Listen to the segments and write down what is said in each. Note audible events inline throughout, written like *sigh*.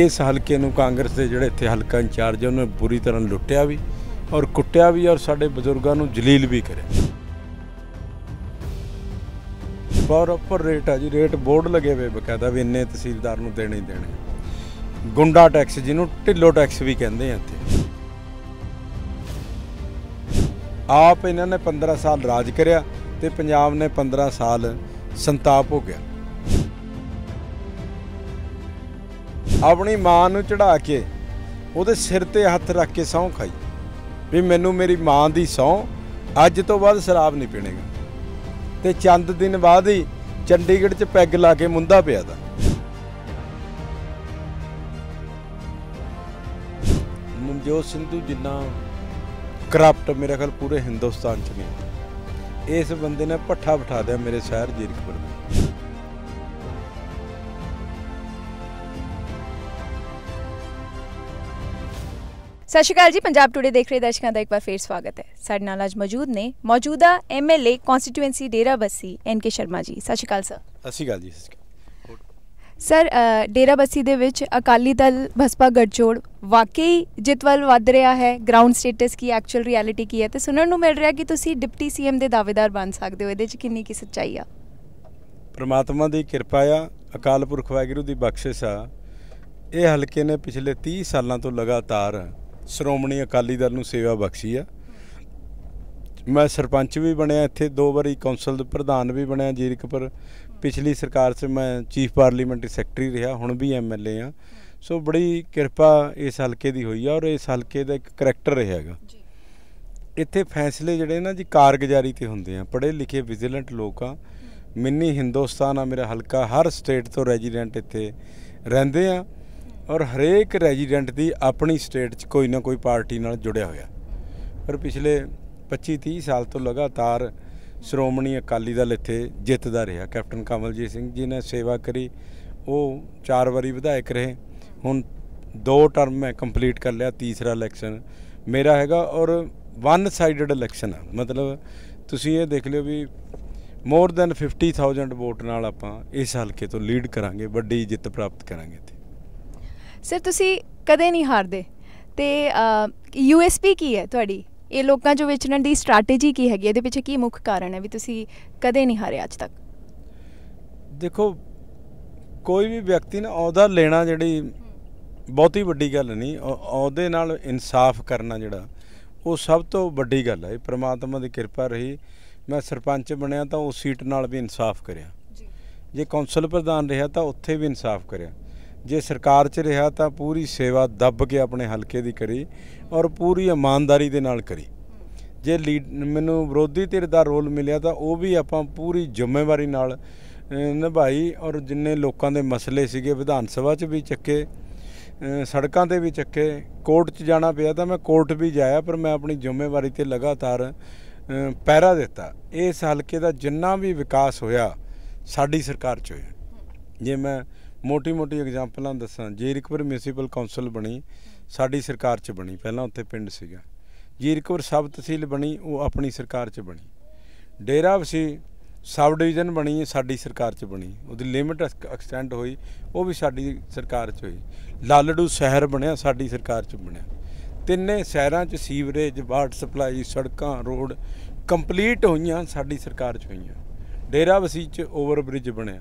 ਇਸ ਹਲਕੇ ਨੂੰ ਕਾਂਗਰਸ ਦੇ ਜਿਹੜੇ ਇੱਥੇ ਹਲਕਾ ਇੰਚਾਰਜ ਉਹਨੇ ਬੁਰੀ ਤਰ੍ਹਾਂ ਲੁੱਟਿਆ ਵੀ ਔਰ ਕੁੱਟਿਆ ਵੀ ਔਰ ਸਾਡੇ ਬਜ਼ੁਰਗਾਂ ਨੂੰ ਜਲੀਲ ਵੀ ਕਰਿਆ ਉੱਪਰ ਰੇਟ ਆ ਜੀ ਰੇਟ ਬੋਰਡ ਲਗੇ ਹੋਏ ਬਕਾਇਦਾ ਵੀ ਇੰਨੇ ਤਹਿਸੀਲਦਾਰ ਨੂੰ ਦੇਣੇ ਹੀ ਦੇਣੇ ਗੁੰਡਾ ਟੈਕਸ ਜਿਹਨੂੰ ਢਿੱਲੋ ਟੈਕਸ ਵੀ ਕਹਿੰਦੇ ਆ ਇੱਥੇ ਆਪ ਇਹਨਾਂ ਨੇ 15 ਸਾਲ ਰਾਜ ਕਰਿਆ ਤੇ ਪੰਜਾਬ ਨੇ 15 ਸਾਲ ਸੰਤਾਪ ਹੋ ਗਿਆ ਆਪਣੀ ਮਾਂ ਨੂੰ ਚੜਾ ਕੇ ਉਹਦੇ ਸਿਰ ਤੇ ਹੱਥ ਰੱਖ ਕੇ ਸੌਂ ਖਾਈ ਵੀ ਮੈਨੂੰ ਮੇਰੀ ਮਾਂ ਦੀ ਸੌਂ ਅੱਜ ਤੋਂ ਬਾਅਦ ਸ਼ਰਾਬ ਨਹੀਂ ਪੀਣੇਗਾ ਤੇ ਚੰਦ ਦਿਨ ਬਾਅਦ ਹੀ ਚੰਡੀਗੜ੍ਹ 'ਚ ਪੈਗ ਲਾ ਕੇ ਮੁੰਦਾ ਪਿਆ ਦਾ ਨਵਜੋਤ ਸਿੰਧੂ ਜਿੰਨਾ ਕਰਪਟ ਮੇਰੇ ਖਿਆਲ ਪੂਰੇ ਹਿੰਦੁਸਤਾਨ 'ਚ ਨਹੀਂ ਇਸ ਬੰਦੇ ਨੇ ਪੱਠਾ ਬਿਠਾ ਦਿਆ ਮੇਰੇ ਸ਼ਹਿਰ ਜੀਰਕਪੁਰ ਸਤਿ ਸ਼੍ਰੀ ਅਕਾਲ ਜੀ ਪੰਜਾਬ ਟੁਡੇ ਦੇਖ ਰਹੇ ਦਰਸ਼ਕਾਂ ਦਾ ਇੱਕ ਵਾਰ ਫੇਰ ਸਵਾਗਤ ਹੈ ਸਾਡੇ ਨਾਲ ਅੱਜ ਮੌਜੂਦ ਨੇ ਮੌਜੂਦਾ ਐਮਐਲਏ ਕਨਸਟੀਟੂਐਂਸੀ ਡੇਰਾਬੱਸੀ ਐਨਕੇ ਸ਼ਰਮਾ ਜੀ ਸਤਿ ਸ਼੍ਰੀ ਅਕਾਲ ਸਰ ਸਤਿ ਸ਼੍ਰੀ ਅਕਾਲ ਜੀ ਸਰ ਡੇਰਾਬੱਸੀ ਦੇ ਵਿੱਚ ਅਕਾਲੀ ਦਲ ਭਸਪਾ ਗੱਠਜੋੜ ਵਾਕਈ ਜਿਤਵਲ ਵੱਧ ਰਿਹਾ ਹੈ ਗਰਾਊਂਡ ਸਟੇਟਸ ਕੀ ਐਕਚੁਅਲ ਰਿਐਲਿਟੀ ਕੀ ਹੈ ਤੇ ਸੁਣਨ ਨੂੰ ਮਿਲ ਰਿਹਾ ਕਿ ਤੁਸੀਂ ਡਿਪਟੀ ਸੀਐਮ ਦੇ ਦਾਅਵੇਦਾਰ ਬਣ ਸਕਦੇ ਹੋ ਇਹਦੇ 'ਚ ਕਿੰਨੀ ਕੀ ਸੱਚਾਈ ਆ ਪ੍ਰਮਾਤਮਾ ਦੀ ਕਿਰਪਾ ਆ ਅਕਾਲ ਪੁਰਖ ਵਾਹਿਗੁਰੂ ਦੀ ਬਖਸ਼ਿਸ਼ ਆ ਇਹ ਹਲਕੇ ਨੇ ਪਿਛਲੇ 30 ਸਾਲਾਂ ਤੋਂ ਲਗਾਤਾਰ ਸ਼੍ਰੋਮਣੀ ਅਕਾਲੀ ਦਲ ਨੂੰ ਸੇਵਾ ਬਖਸ਼ੀ ਆ ਮੈਂ ਸਰਪੰਚ ਵੀ ਬਣਿਆ ਇੱਥੇ ਦੋ ਵਾਰੀ ਕੌਂਸਲ ਦੇ ਪ੍ਰਧਾਨ ਵੀ ਬਣਿਆ ਜੀਰਕਪੁਰ ਪਿਛਲੀ ਸਰਕਾਰ 'ਚ ਮੈਂ ਚੀਫ ਪਾਰਲੀਮੈਂਟਰੀ ਸੈਕਟਰੀ ਰਿਹਾ ਹੁਣ ਵੀ ਐਮਐਲਏ ਆ ਸੋ ਬੜੀ ਕਿਰਪਾ ਇਸ ਹਲਕੇ ਦੀ ਹੋਈ ਆ ਔਰ ਇਸ ਹਲਕੇ ਦਾ ਇੱਕ ਕੈਰੈਕਟਰ ਹੈਗਾ ਇੱਥੇ ਫੈਸਲੇ ਜਿਹੜੇ ਨਾ ਜੀ ਕਾਰਗੁਜ਼ਾਰੀ ਤੇ ਹੁੰਦੇ ਆ ਪੜ੍ਹੇ ਲਿਖੇ ਵਿਜੀਲੈਂਟ ਲੋਕ ਆ ਮਿੰਨੀ ਹਿੰਦੁਸਤਾਨ ਆ ਮੇਰਾ ਹਲਕਾ ਹਰ ਸਟੇਟ ਤੋਂ ਰੈਜ਼ੀਡੈਂਟ ਇੱਥੇ ਰਹਿੰਦੇ ਆ ਔਰ ਹਰੇਕ ਰੈਜ਼ੀਡੈਂਟ ਦੀ ਆਪਣੀ ਸਟੇਟ 'ਚ ਕੋਈ ਨਾ ਕੋਈ ਪਾਰਟੀ ਨਾਲ ਜੁੜਿਆ ਹੋਇਆ ਪਰ ਪਿਛਲੇ 25-30 ਸਾਲ ਤੋਂ ਲਗਾਤਾਰ ਸ਼੍ਰੋਮਣੀ ਅਕਾਲੀ ਦਲ ਇੱਥੇ ਜਿੱਤਦਾ ਰਿਹਾ ਕੈਪਟਨ ਕਮਲਜੀਤ ਸਿੰਘ ਜੀ ਨੇ ਸੇਵਾ ਕਰੀ ਉਹ ਚਾਰ ਵਾਰੀ ਵਿਧਾਇਕ ਰਹੇ ਹੁਣ ਦੋ ਟਰਮ ਮੈਂ ਕੰਪਲੀਟ ਕਰ ਲਿਆ ਤੀਸਰਾ ਇਲੈਕਸ਼ਨ ਮੇਰਾ ਹੈਗਾ ਔਰ ਵਨ ਸਾਈਡਡ ਇਲੈਕਸ਼ਨ ਆ ਮਤਲਬ ਤੁਸੀਂ ਇਹ ਦੇਖ ਲਿਓ ਵੀ ਮੋਰ ਦੈਨ 50000 ਵੋਟ ਨਾਲ ਆਪਾਂ ਇਸ ਹਲਕੇ ਤੋਂ ਲੀਡ ਕਰਾਂਗੇ ਵੱਡੀ ਜਿੱਤ ਪ੍ਰਾਪਤ ਕਰਾਂਗੇ ਸਿਰ ਤੁਸੀਂ ਕਦੇ ਨਹੀਂ ਹਾਰਦੇ ਤੇ ਯੂਐਸਪੀ ਕੀ ਹੈ ਤੁਹਾਡੀ ਇਹ ਲੋਕਾਂ ਜੋ ਵੇਚਣ ਦੀ ਸਟ੍ਰੈਟੇਜੀ ਕੀ ਹੈਗੀ ਇਹਦੇ ਪਿੱਛੇ ਕੀ ਮੁੱਖ ਕਾਰਨ ਹੈ ਵੀ ਤੁਸੀਂ ਕਦੇ ਨਹੀਂ ਹਾਰੇ ਅੱਜ ਤੱਕ ਦੇਖੋ ਕੋਈ ਵੀ ਵਿਅਕਤੀ ਨਾ ਅਹੁਦਾ ਲੈਣਾ ਜਿਹੜੀ ਬਹੁਤੀ ਵੱਡੀ ਗੱਲ ਨਹੀਂ ਅਹੁਦੇ ਨਾਲ ਇਨਸਾਫ ਕਰਨਾ ਜਿਹੜਾ ਉਹ ਸਭ ਤੋਂ ਵੱਡੀ ਗੱਲ ਹੈ ਪ੍ਰਮਾਤਮਾ ਦੀ ਕਿਰਪਾ ਰਹੀ ਮੈਂ ਸਰਪੰਚ ਬਣਿਆ ਤਾਂ ਉਸ ਸੀਟ ਨਾਲ ਵੀ ਇਨਸਾਫ ਕਰਿਆ ਜੀ ਜੇ ਕੌਂਸਲ ਪ੍ਰਧਾਨ ਰਿਹਾ ਤਾਂ ਉੱਥੇ ਵੀ ਇਨਸਾਫ ਕਰਿਆ ਜੇ ਸਰਕਾਰ 'ਚ ਰਿਹਾ ਤਾਂ ਪੂਰੀ ਸੇਵਾ ਦੱਬ ਕੇ ਆਪਣੇ ਹਲਕੇ ਦੀ ਕਰੀ ਔਰ ਪੂਰੀ ਇਮਾਨਦਾਰੀ ਦੇ ਨਾਲ ਕਰੀ ਜੇ ਮੈਨੂੰ ਵਿਰੋਧੀ ਧਿਰ ਦਾ ਰੋਲ ਮਿਲਿਆ ਤਾਂ ਉਹ ਵੀ ਆਪਾਂ ਪੂਰੀ ਜ਼ਿੰਮੇਵਾਰੀ ਨਾਲ ਨਿਭਾਈ ਔਰ ਜਿੰਨੇ ਲੋਕਾਂ ਦੇ ਮਸਲੇ ਸੀਗੇ ਵਿਧਾਨ ਸਭਾ 'ਚ ਵੀ ਚੱਕੇ ਸੜਕਾਂ ਤੇ ਵੀ ਚੱਕੇ ਕੋਰਟ 'ਚ ਜਾਣਾ ਪਿਆ ਤਾਂ ਮੈਂ ਕੋਰਟ ਵੀ ਜਾਇਆ ਪਰ ਮੈਂ ਆਪਣੀ ਜ਼ਿੰਮੇਵਾਰੀ ਤੇ ਲਗਾਤਾਰ ਪੈਰਾ ਦਿੱਤਾ ਇਸ ਹਲਕੇ ਦਾ ਜਿੰਨਾ ਵੀ ਵਿਕਾਸ ਹੋਇਆ ਸਾਡੀ ਸਰਕਾਰ 'ਚ ਹੋਇਆ ਜੇ ਮੈਂ ਮੋਟੀ-ਮੋਟੀ ਐਗਜ਼ਾਮਪਲਾਂ ਦੱਸਾਂ ਜੀਰਕਪੁਰ ਰਿਕਵਰ ਮਿਊਨਿਸਪਲ ਕਾਉਂਸਲ ਬਣੀ ਸਾਡੀ ਸਰਕਾਰ 'ਚ ਬਣੀ ਪਹਿਲਾਂ ਉੱਥੇ ਪਿੰਡ ਸੀਗਾ ਜੀਰਕਪੁਰ ਸਬ ਤਹਿਸੀਲ ਬਣੀ ਉਹ ਆਪਣੀ ਸਰਕਾਰ 'ਚ ਬਣੀ ਡੇਰਾ ਵਸੀ ਸਬ ਡਿਵੀਜ਼ਨ ਬਣੀ ਸਾਡੀ ਸਰਕਾਰ 'ਚ ਬਣੀ ਉਹਦੀ ਲਿਮਿਟ ਐਕਸਟੈਂਡ ਹੋਈ ਉਹ ਵੀ ਸਾਡੀ ਸਰਕਾਰ 'ਚ ਹੋਈ ਲਾਲੜੂ ਸ਼ਹਿਰ ਬਣਿਆ ਸਾਡੀ ਸਰਕਾਰ 'ਚ ਬਣਿਆ ਤਿੰਨੇ ਸ਼ਹਿਰਾਂ 'ਚ ਸੀਵਰੇਜ ਵਾਟਰ ਸਪਲਾਈ ਸੜਕਾਂ ਰੋਡ ਕੰਪਲੀਟ ਹੋਈਆਂ ਸਾਡੀ ਸਰਕਾਰ 'ਚ ਹੋਈਆਂ ਡੇਰਾ ਵਸੀ 'ਚ ਓਵਰ ਬ੍ਰਿਜ ਬਣਿਆ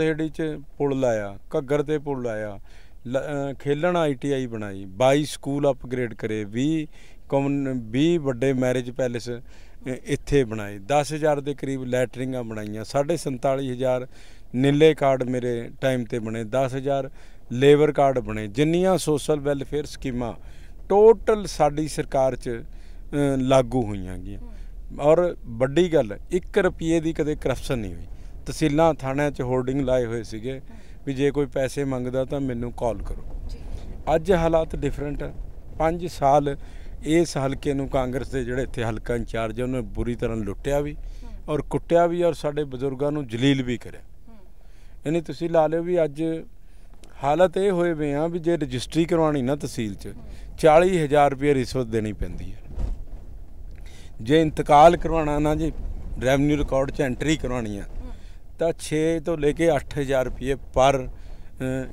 ਹੇੜੀ 'ਚ ਪੁਲ ਲਾਇਆ ਘੱਗਰ ਤੇ ਪੁਲ ਲਾਇਆ ਖੇਲਣ ਆਈਟੀਆਈ ਬਣਾਈ 22 ਸਕੂਲ ਅਪਗ੍ਰੇਡ ਕਰੇ 20 20 ਵੱਡੇ ਮੈਰਿਜ ਪੈਲੇਸ ਇੱਥੇ ਬਣਾਏ 10000 ਦੇ ਕਰੀਬ ਲੈਟਰਿੰਗਾਂ ਬਣਾਈਆਂ 47000 ਨੀਲੇ ਕਾਰਡ ਮੇਰੇ ਟਾਈਮ ਤੇ ਬਣੇ 10000 ਲੇਬਰ ਕਾਰਡ ਬਣੇ ਜਿੰਨੀਆਂ ਸੋਸ਼ਲ ਵੈਲਫੇਅਰ ਸਕੀਮਾਂ ਟੋਟਲ ਸਾਡੀ ਸਰਕਾਰ 'ਚ ਲਾਗੂ ਹੋਈਆਂ ਗਈਆਂ ਔਰ ਵੱਡੀ ਗੱਲ 1 ਰੁਪਏ ਦੀ ਕਦੇ ਕਰਪਸ਼ਨ ਨਹੀਂ ਹੋਈ ਤਹਿਸੀਲਾਂ ਥਾਣਿਆਂ 'ਚ ਹੋਰਡਿੰਗ ਲਾਏ ਹੋਏ ਸੀਗੇ ਵੀ ਜੇ ਕੋਈ ਪੈਸੇ ਮੰਗਦਾ ਤਾਂ ਮੈਨੂੰ ਕਾਲ ਕਰੋ ਅੱਜ ਹਾਲਾਤ ਡਿਫਰੈਂਟ ਹੈ 5 ਸਾਲ ਇਸ ਹਲਕੇ ਨੂੰ ਕਾਂਗਰਸ ਦੇ ਜਿਹੜੇ ਇੱਥੇ ਹਲਕਾ ਇੰਚਾਰਜ ਉਹਨੇ ਬੁਰੀ ਤਰ੍ਹਾਂ ਲੁੱਟਿਆ ਵੀ ਔਰ ਕੁੱਟਿਆ ਵੀ ਔਰ ਸਾਡੇ ਬਜ਼ੁਰਗਾਂ ਨੂੰ ਜਲੀਲ ਵੀ ਕਰਿਆ ਇਹਨੇ ਤੁਸੀਂ ਲਾ ਲਿਓ ਵੀ ਅੱਜ ਹਾਲਤ ਇਹ ਹੋਏ ਵੇ ਆ ਵੀ ਜੇ ਰਜਿਸਟਰੀ ਕਰਵਾਣੀ ਨਾ ਤਹਿਸੀਲ 'ਚ 40000 ਰੁਪਏ ਰਿਸ਼ਵਤ ਦੇਣੀ ਪੈਂਦੀ ਹੈ ਜੇ ਇੰਤਕਾਲ ਕਰਵਾਣਾ ਨਾ ਜੀ ਰੈਵਨਿਊ ਰਿਕਾਰਡ 'ਚ ਐਂਟਰੀ ਕਰਵਾਣੀ ਆ ਤਾਂ 6 ਤੋਂ ਲੈ ਕੇ 8000 ਰੁਪਏ ਪਰ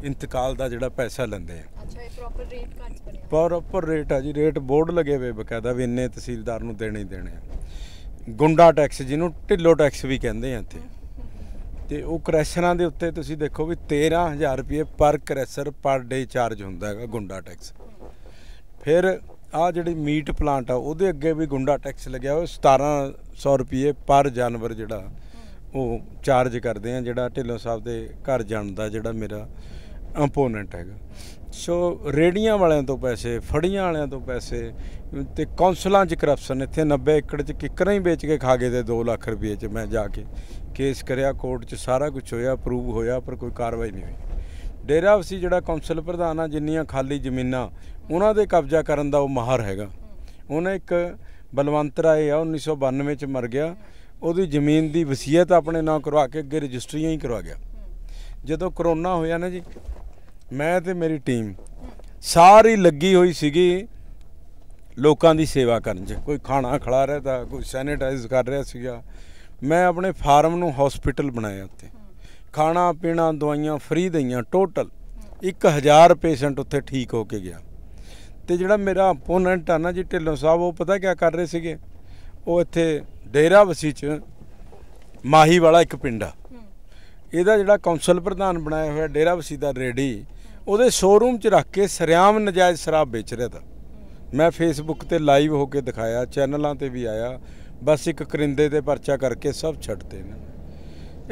ਇੰਤਕਾਲ ਦਾ ਜਿਹੜਾ ਪੈਸਾ ਲੈਂਦੇ ਆ ਅੱਛਾ ਇਹ ਪ੍ਰੋਪਰ ਰੇਟ ਕੱਟ ਬਣਿਆ ਪ੍ਰੋਪਰ ਰੇਟ ਆ ਜੀ ਰੇਟ ਬੋਰਡ ਲੱਗੇ ਹੋਏ ਬਕਾਇਦਾ ਵੀ ਇੰਨੇ ਤਹਿਸੀਲਦਾਰ ਨੂੰ ਦੇਣੇ ਹੀ ਦੇਣੇ ਆ ਗੁੰਡਾ ਟੈਕਸ ਜਿਹਨੂੰ ਢਿੱਲੋ ਟੈਕਸ ਵੀ ਕਹਿੰਦੇ ਆ ਇੱਥੇ ਤੇ ਉਹ ਕ੍ਰੈਸ਼ਰਾਂ ਦੇ ਉੱਤੇ ਤੁਸੀਂ ਦੇਖੋ ਵੀ 13000 ਰੁਪਏ ਪਰ ਕ੍ਰੈਸ਼ਰ ਪਰ ਡੇ ਚਾਰਜ ਹੁੰਦਾ ਹੈਗਾ ਗੁੰਡਾ ਟੈਕਸ ਫਿਰ ਆ ਜਿਹੜੀ ਮੀਟ ਪਲਾਂਟ ਆ ਉਹਦੇ ਅੱਗੇ ਵੀ ਗੁੰਡਾ ਟੈਕਸ ਲੱਗਿਆ ਹੋਇਆ 1700 ਰੁਪਏ ਪਰ ਜਾਨਵਰ ਜਿਹੜਾ ਉਹ ਚਾਰਜ ਕਰਦੇ ਆ ਜਿਹੜਾ ਢਿੱਲੋਂ ਸਾਹਿਬ ਦੇ ਘਰ ਜਾਂਦਾ ਜਿਹੜਾ ਮੇਰਾ ਅਪੋਨੈਂਟ ਹੈਗਾ ਸੋ ਰੇੜੀਆਂ ਵਾਲਿਆਂ ਤੋਂ ਪੈਸੇ ਫੜੀਆਂ ਵਾਲਿਆਂ ਤੋਂ ਪੈਸੇ ਤੇ ਕੌਂਸਲਾਂ 'ਚ ਕਰਪਸ਼ਨ ਇੱਥੇ 90 ਏਕੜ 'ਚ ਕਿਕਰਾਂ ਹੀ ਵੇਚ ਕੇ ਖਾ ਗਏ ਤੇ 2 ਲੱਖ ਰੁਪਏ 'ਚ ਮੈਂ ਜਾ ਕੇ ਕੇਸ ਕਰਿਆ ਕੋਰਟ 'ਚ ਸਾਰਾ ਕੁਝ ਹੋਇਆ ਅਪਰੂਵ ਹੋਇਆ ਪਰ ਕੋਈ ਕਾਰਵਾਈ ਨਹੀਂ ਹੋਈ ਡੇਰਾ ਵਸੀ ਜਿਹੜਾ ਕੌਂਸਲ ਪ੍ਰਧਾਨ ਆ ਜਿੰਨੀਆਂ ਖਾਲੀ ਜ਼ਮੀਨਾਂ ਉਹਨਾਂ ਦੇ ਕਬਜ਼ਾ ਕਰਨ ਦਾ ਉਹ ਮਾਹਰ ਹੈਗਾ ਉਹਨੇ ਇੱਕ ਬਲਵੰਤ ਰਾਏ ਆ 1992 ਚ ਮਰ ਗਿਆ ਉਹਦੀ ਜ਼ਮੀਨ ਦੀ ਵਸੀਅਤ ਆਪਣੇ ਨਾਂ ਕਰਵਾ ਕੇ ਅੱਗੇ ਰਜਿਸਟਰੀਆਂ ਹੀ ਕਰਵਾ ਗਿਆ ਜਦੋਂ ਕਰੋਨਾ ਹੋਇਆ ਨਾ ਜੀ ਮੈਂ ਤੇ ਮੇਰੀ ਟੀਮ ਸਾਰੀ ਲੱਗੀ ਹੋਈ ਸੀਗੀ ਲੋਕਾਂ ਦੀ ਸੇਵਾ ਕਰਨ 'ਚ ਕੋਈ ਖਾਣਾ ਖੜਾ ਰਿਹਾ ਤਾਂ ਕੋਈ ਸੈਨੀਟਾਈਜ਼ ਕਰ ਰਿਹਾ ਸੀਗਾ ਮੈਂ ਆਪਣੇ ਫਾਰਮ ਨੂੰ ਹਸਪੀਟਲ ਬਣਾਇਆ ਉੱਤੇ ਖਾਣਾ ਪੀਣਾ ਦਵਾਈਆਂ ਫ੍ਰੀ ਦਈਆਂ ਟੋਟਲ 1000 ਪੇਸ਼ੈਂਟ ਉੱਥੇ ਠੀਕ ਹੋ ਕੇ ਗਿਆ ਤੇ ਜਿਹੜਾ ਮੇਰਾ ਆਪੋਨੈਂਟ ਆ ਨਾ ਜੀ ਢਿੱਲੋਂ ਸਾਹਿਬ ਉਹ ਪਤਾ ਕੀ ਕਰ ਰਹੇ ਸੀਗੇ ਉਹ ਇੱਥੇ ਡੇਰਾ ਵਸੀ ਚ ਮਾਹੀ ਵਾਲਾ ਇੱਕ ਪਿੰਡ ਆ ਇਹਦਾ ਜਿਹੜਾ ਕੌਂਸਲ ਪ੍ਰਧਾਨ ਬਣਾਇਆ ਹੋਇਆ ਡੇਰਾ ਵਸੀ ਦਾ ਰੇੜੀ ਉਹਦੇ ਸ਼ੋਰੂਮ 'ਚ ਰੱਖ ਕੇ ਸਰਿਆਮ ਨਜਾਇਜ਼ ਸ਼ਰਾਬ ਵੇਚ ਰਿਹਾ ਤਾ ਮੈਂ ਫੇਸਬੁੱਕ ਤੇ ਲਾਈਵ ਹੋ ਕੇ ਦਿਖਾਇਆ ਚੈਨਲਾਂ ਤੇ ਵੀ ਆਇਆ ਬਸ ਇੱਕ ਕਰਿੰਦੇ ਤੇ ਪਰਚਾ ਕਰਕੇ ਸਭ ਛੱਡਤੇ ਨੇ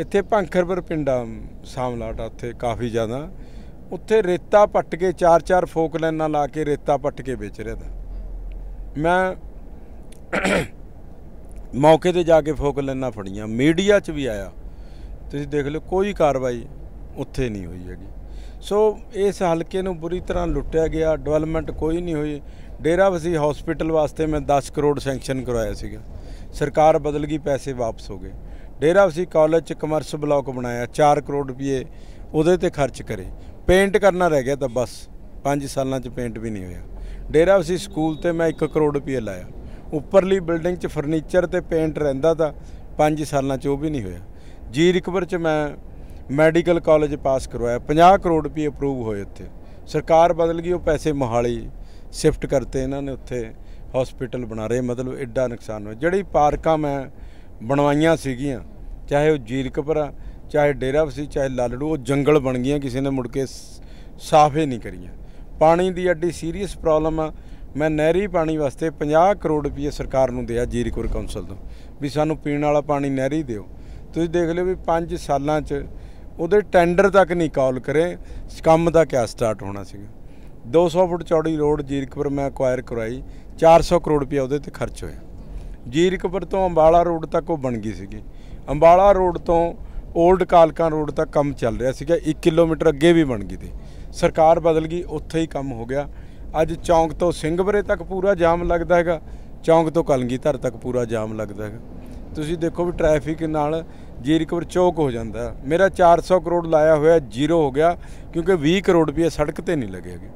ਇੱਥੇ ਭੰਖਰਪੁਰ ਪਿੰਡਾ ਸਾਮਲਾਟ ਉੱਥੇ ਕਾਫੀ ਜ਼ਿਆਦਾ ਉੱਥੇ ਰੇਤਾ ਪੱਟ ਕੇ ਚਾਰ ਚਾਰ ਫੋਕ ਲਾਈਨਾਂ ਲਾ ਕੇ ਰੇਤਾ ਪੱਟ ਕੇ ਵੇਚ ਰਿਹਾ ਤਾ ਮੈਂ ਮੌਕੇ ਤੇ ਜਾ ਕੇ ਫੋਕ ਲੈਣਾ ਫੜੀਆਂ ਮੀਡੀਆ 'ਚ ਵੀ ਆਇਆ ਤੁਸੀਂ ਦੇਖ ਲਓ ਕੋਈ ਕਾਰਵਾਈ ਉੱਥੇ ਨਹੀਂ ਹੋਈ ਹੈਗੀ ਸੋ ਇਸ ਹਲਕੇ ਨੂੰ ਬੁਰੀ ਤਰ੍ਹਾਂ ਲੁੱਟਿਆ ਗਿਆ ਡਿਵੈਲਪਮੈਂਟ ਕੋਈ ਨਹੀਂ ਹੋਈ ਡੇਰਾ ਵਸੀ ਹਸਪੀਟਲ ਵਾਸਤੇ ਮੈਂ 10 ਕਰੋੜ ਸੈਂਕਸ਼ਨ ਕਰਵਾਇਆ ਸੀਗਾ ਸਰਕਾਰ ਬਦਲ ਗਈ ਪੈਸੇ ਵਾਪਸ ਹੋ ਗਏ ਡੇਰਾ ਵਸੀ ਕਾਲਜ 'ਚ ਕਮਰਸ ਬਲਾਕ ਬਣਾਇਆ 4 ਕਰੋੜ ਰੁਪਏ ਉਹਦੇ ਤੇ ਖਰਚ ਕਰੇ ਪੇਂਟ ਕਰਨਾ ਰਹਿ ਗਿਆ ਤਾਂ ਬਸ 5 ਸਾਲਾਂ 'ਚ ਪੇਂਟ ਵੀ ਨਹੀਂ ਹੋਇਆ ਡੇਰਾ ਵਸੀ ਸਕੂਲ ਤੇ ਮੈਂ 1 ਕਰੋੜ ਰੁਪਏ ਲਾਇਆ ਉੱਪਰਲੀ ਬਿਲਡਿੰਗ 'ਚ ਫਰਨੀਚਰ ਤੇ ਪੇਂਟ ਰਹਿੰਦਾ ਤਾਂ 5 ਸਾਲਾਂ 'ਚ ਉਹ ਵੀ ਨਹੀਂ ਹੋਇਆ ਜੀ ਰਿਕਵਰ 'ਚ ਮੈਂ ਮੈਡੀਕਲ ਕਾਲਜ ਪਾਸ ਕਰਵਾਇਆ 50 ਕਰੋੜ ਰੁਪਏ ਅਪਰੂਵ ਹੋਏ ਉੱਥੇ ਸਰਕਾਰ ਬਦਲ ਗਈ ਉਹ ਪੈਸੇ ਮੋਹਾਲੀ ਸ਼ਿਫਟ ਕਰਤੇ ਇਹਨਾਂ ਨੇ ਉੱਥੇ ਹਸਪੀਟਲ ਬਣਾ ਰਹੇ ਮਤਲਬ ਐਡਾ ਨੁਕਸਾਨ ਹੋਇਆ ਜਿਹੜੀ ਪਾਰਕਾਂ ਮੈਂ ਬਣਵਾਈਆਂ ਸੀਗੀਆਂ ਚਾਹੇ ਉਹ ਆ ਚਾਹੇ ਡੇਰਾ ਵਸੀ ਚਾਹੇ ਲਾਲੜੂ ਉਹ ਜੰਗਲ ਬਣ ਗਈਆਂ ਕਿਸੇ ਨੇ ਮੁੜ ਕੇ ਸਾਫੇ ਨਹੀਂ ਕਰੀਆਂ ਪਾਣੀ ਦੀ ਐਡੀ ਸੀਰੀਅਸ ਪ੍ਰੋਬਲਮ ਆ ਮੈਂ ਨਹਿਰੀ ਪਾਣੀ ਵਾਸਤੇ 50 ਕਰੋੜ ਰੁਪਏ ਸਰਕਾਰ ਨੂੰ ਦਿਆ ਜੀਰਕਪੁਰ ਕੌਂਸਲ ਤੋਂ ਵੀ ਸਾਨੂੰ ਪੀਣ ਵਾਲਾ ਪਾਣੀ ਨਹਿਰੀ ਦਿਓ ਤੁਸੀਂ ਦੇਖ ਲਿਓ ਵੀ 5 ਸਾਲਾਂ 'ਚ ਉਹਦੇ ਟੈਂਡਰ ਤੱਕ ਨਹੀਂ ਕਾਲ ਕਰੇ ਕੰਮ ਦਾ ਕਿਆ ਸਟਾਰਟ ਹੋਣਾ ਸੀਗਾ 200 ਫੁੱਟ ਚੌੜੀ ਰੋਡ ਜੀਰਕਪੁਰ ਮੈਂ ਅਕਵਾਇਰ ਕਰਾਈ 400 ਕਰੋੜ ਰੁਪਏ ਉਹਦੇ ਤੇ ਖਰਚ ਹੋਇਆ ਜੀਰਕਪੁਰ ਤੋਂ ਅੰਬਾਲਾ ਰੋਡ ਤੱਕ ਉਹ ਬਣ ਗਈ ਸੀਗੀ ਅੰਬਾਲਾ ਰੋਡ ਤੋਂ 올ਡ ਕਾਲਕਾਂ ਰੋਡ ਤੱਕ ਕੰਮ ਚੱਲ ਰਿਹਾ ਸੀਗਾ 1 ਕਿਲੋਮੀਟਰ ਅੱਗੇ ਵੀ ਬਣ ਗਈ ਤੇ ਸਰਕਾਰ ਬਦਲ ਗਈ ਉੱਥੇ ਹੀ ਕੰਮ ਹੋ ਗਿਆ ਅੱਜ ਚੌਂਕ ਤੋਂ ਸਿੰਘਬਰੇ ਤੱਕ ਪੂਰਾ ਜਾਮ ਲੱਗਦਾ ਹੈਗਾ ਚੌਂਕ ਤੋਂ ਧਰ ਤੱਕ ਪੂਰਾ ਜਾਮ ਲੱਗਦਾ ਹੈਗਾ ਤੁਸੀਂ ਦੇਖੋ ਵੀ ਟ੍ਰੈਫਿਕ ਨਾਲ ਜੀ ਰਿਕਵਰ ਚੌਕ ਹੋ ਜਾਂਦਾ ਮੇਰਾ 400 ਕਰੋੜ ਲਾਇਆ ਹੋਇਆ ਜ਼ੀਰੋ ਹੋ ਗਿਆ ਕਿਉਂਕਿ 20 ਕਰੋੜ ਰੁਪਏ ਸੜਕ ਤੇ ਨਹੀਂ ਲੱਗੇਗੇ